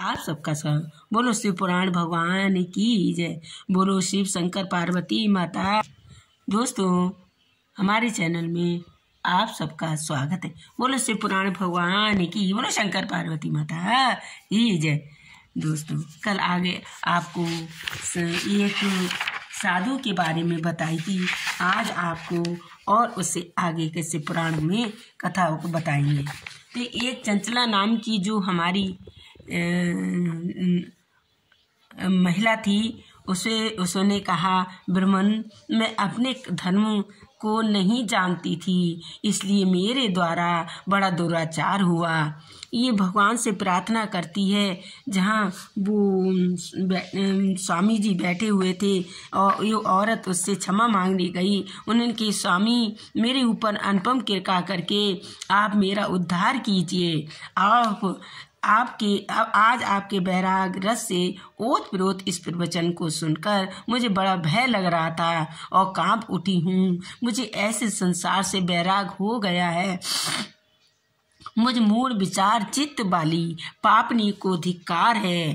आप सबका स्वागत बोलो शिव पुराण भगवान की जय बोलो शिव शंकर पार्वती माता दोस्तों हमारे चैनल में आप सबका स्वागत है बोलो शिव पुराण भगवान की बोलो शंकर पार्वती माता की जय दोस्तों कल आगे आपको एक साधु के बारे में बताई थी आज आपको और उससे आगे के शिव पुराण में कथाओं को बताएंगे तो एक चंचला नाम की जो हमारी महिला थी उसे उसने कहा ब्रह्मन मैं अपने धर्म को नहीं जानती थी इसलिए मेरे द्वारा बड़ा दुराचार हुआ ये भगवान से प्रार्थना करती है जहाँ वो स्वामी जी बैठे हुए थे और ये औरत उससे क्षमा मांगने गई कि स्वामी मेरे ऊपर अनुपम कृपा करके आप मेरा उद्धार कीजिए आप आपके आज आपके बैराग रस से ओत विरोध इस प्रवचन को सुनकर मुझे बड़ा भय लग रहा था और कांप उठी हूँ मुझे ऐसे संसार से बैराग हो गया है मुझ मूल विचार चित्त वाली पापनी को धिक्कार है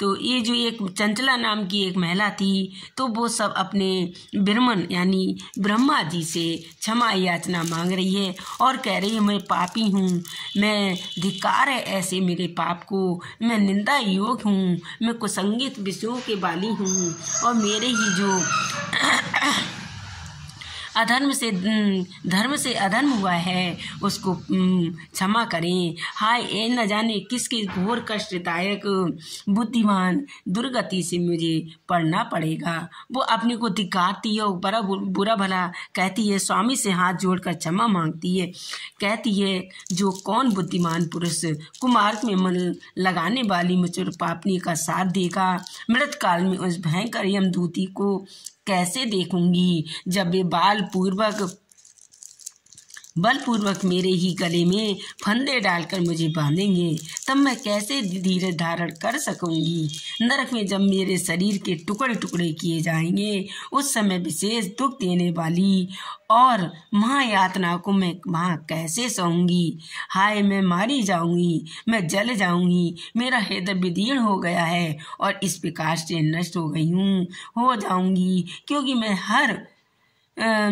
तो ये जो एक चंचला नाम की एक महिला थी तो वो सब अपने ब्रह्मन यानी ब्रह्मा जी से क्षमा याचना मांग रही है और कह रही है मैं पापी हूँ मैं धिक्कार है ऐसे मेरे पाप को मैं निंदा योग हूँ मैं कुसंगित विषयों के बाली हूँ और मेरे ही जो अधर्म से धर्म से अधर्म हुआ है उसको क्षमा करें हाय ए न जाने किसके घोर कष्टदायक बुद्धिमान दुर्गति से मुझे पढ़ना पड़ेगा वो अपने को दिखाती है बड़ा बुरा भला कहती है स्वामी से हाथ जोड़कर क्षमा मांगती है कहती है जो कौन बुद्धिमान पुरुष कुमार में मन लगाने वाली मचुर पापनी का साथ देगा मृतकाल में उस भयंकर यमदूती को कैसे देखूंगी जब वे बाल पूर्वक बलपूर्वक मेरे ही गले में फंदे डालकर मुझे बांधेंगे तब मैं कैसे धीरे धारण कर सकूंगी नरक में जब मेरे शरीर के टुकड़े टुकड़े किए जाएंगे उस समय विशेष दुख देने वाली और महायातना को मैं वहाँ कैसे सहूंगी हाय मैं मारी जाऊंगी मैं जल जाऊंगी मेरा हृदय विदीर्ण हो गया है और इस प्रकार से नष्ट हो गई हूँ हो जाऊंगी क्योंकि मैं हर आ,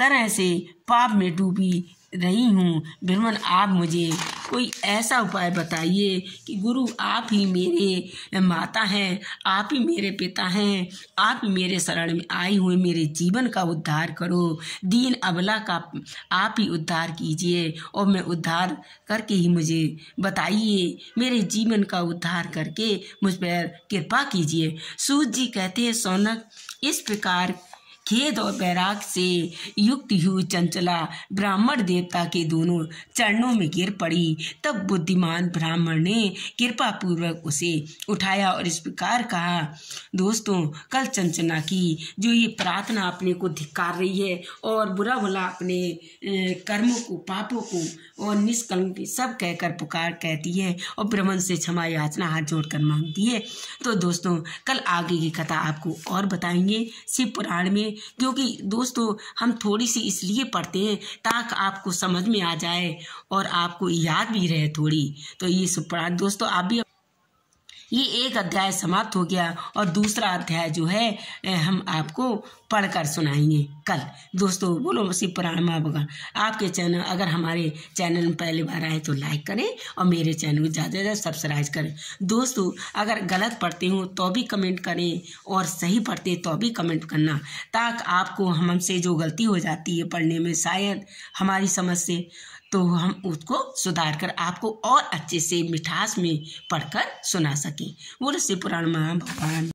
तरह से पाप में डूबी रही हूँ ब्रह्मन आप मुझे कोई ऐसा उपाय बताइए कि गुरु आप ही मेरे माता हैं आप ही मेरे पिता हैं आप ही मेरे शरण में आए हुए मेरे जीवन का उद्धार करो दीन अबला का आप ही उद्धार कीजिए और मैं उद्धार करके ही मुझे बताइए मेरे जीवन का उद्धार करके मुझ पर कृपा कीजिए सूत जी कहते हैं सोनक इस प्रकार खेद और बैराग से युक्त हुई चंचला ब्राह्मण देवता के दोनों चरणों में गिर पड़ी तब बुद्धिमान ब्राह्मण ने कृपा पूर्वक उसे उठाया और इस प्रकार कहा दोस्तों कल चंचला की जो ये प्रार्थना अपने को धिक्कार रही है और बुरा भला अपने कर्मों को पापों को और निष्कल सब कहकर पुकार कहती है और भ्रमण से क्षमा याचना हाथ जोड़कर मांगती है तो दोस्तों कल आगे की कथा आपको और बताएंगे शिव पुराण में क्योंकि दोस्तों हम थोड़ी सी इसलिए पढ़ते हैं ताकि आपको समझ में आ जाए और आपको याद भी रहे थोड़ी तो ये सब दोस्तों आप भी ये एक अध्याय समाप्त हो गया और दूसरा अध्याय जो है हम आपको पढ़कर सुनाएंगे कल दोस्तों बोलो मसीह पुराण माँ भगवान आपके चैनल अगर हमारे चैनल में पहली बार आए तो लाइक करें और मेरे चैनल को ज़्यादा से ज़्यादा सब्सक्राइब करें दोस्तों अगर गलत पढ़ते हो तो भी कमेंट करें और सही पढ़ते तो भी कमेंट करना ताकि आपको हमसे जो गलती हो जाती है पढ़ने में शायद हमारी समझ से तो हम उसको सुधार कर आपको और अच्छे से मिठास में पढ़कर सुना सकें बोलो श्री पुराण महा भगवान